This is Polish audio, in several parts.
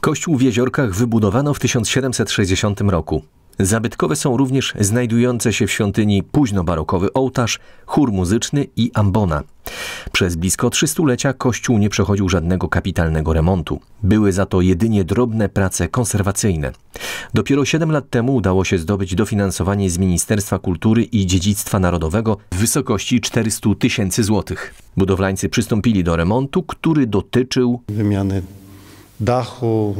Kościół w Jeziorkach wybudowano w 1760 roku. Zabytkowe są również znajdujące się w świątyni późnobarokowy ołtarz, chór muzyczny i ambona. Przez blisko trzy stulecia kościół nie przechodził żadnego kapitalnego remontu. Były za to jedynie drobne prace konserwacyjne. Dopiero 7 lat temu udało się zdobyć dofinansowanie z Ministerstwa Kultury i Dziedzictwa Narodowego w wysokości 400 tysięcy złotych. Budowlańcy przystąpili do remontu, który dotyczył wymiany dachu,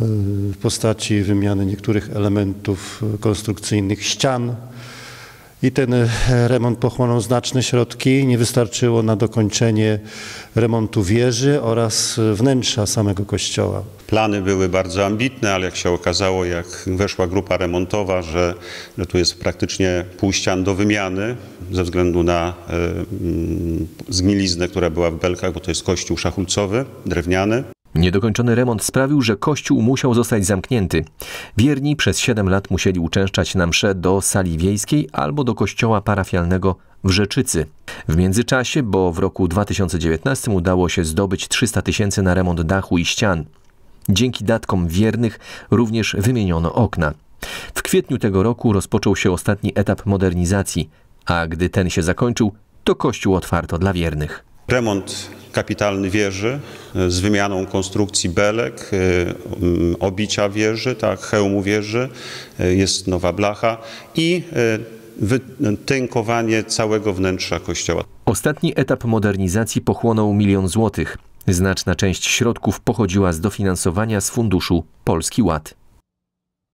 y, w postaci wymiany niektórych elementów konstrukcyjnych ścian. I ten e, remont pochłonął znaczne środki. Nie wystarczyło na dokończenie remontu wieży oraz wnętrza samego kościoła. Plany były bardzo ambitne, ale jak się okazało, jak weszła grupa remontowa, że, że tu jest praktycznie pół ścian do wymiany ze względu na y, y, zgniliznę, która była w belkach, bo to jest kościół szachulcowy, drewniany. Niedokończony remont sprawił, że kościół musiał zostać zamknięty. Wierni przez 7 lat musieli uczęszczać na msze do sali wiejskiej albo do kościoła parafialnego w Rzeczycy. W międzyczasie, bo w roku 2019 udało się zdobyć 300 tysięcy na remont dachu i ścian. Dzięki datkom wiernych również wymieniono okna. W kwietniu tego roku rozpoczął się ostatni etap modernizacji, a gdy ten się zakończył, to kościół otwarto dla wiernych. Remont kapitalny wieży e, z wymianą konstrukcji belek, e, obicia wieży, tak, hełmu wieży, e, jest nowa blacha i wytynkowanie całego wnętrza kościoła. Ostatni etap modernizacji pochłonął milion złotych. Znaczna część środków pochodziła z dofinansowania z funduszu Polski Ład.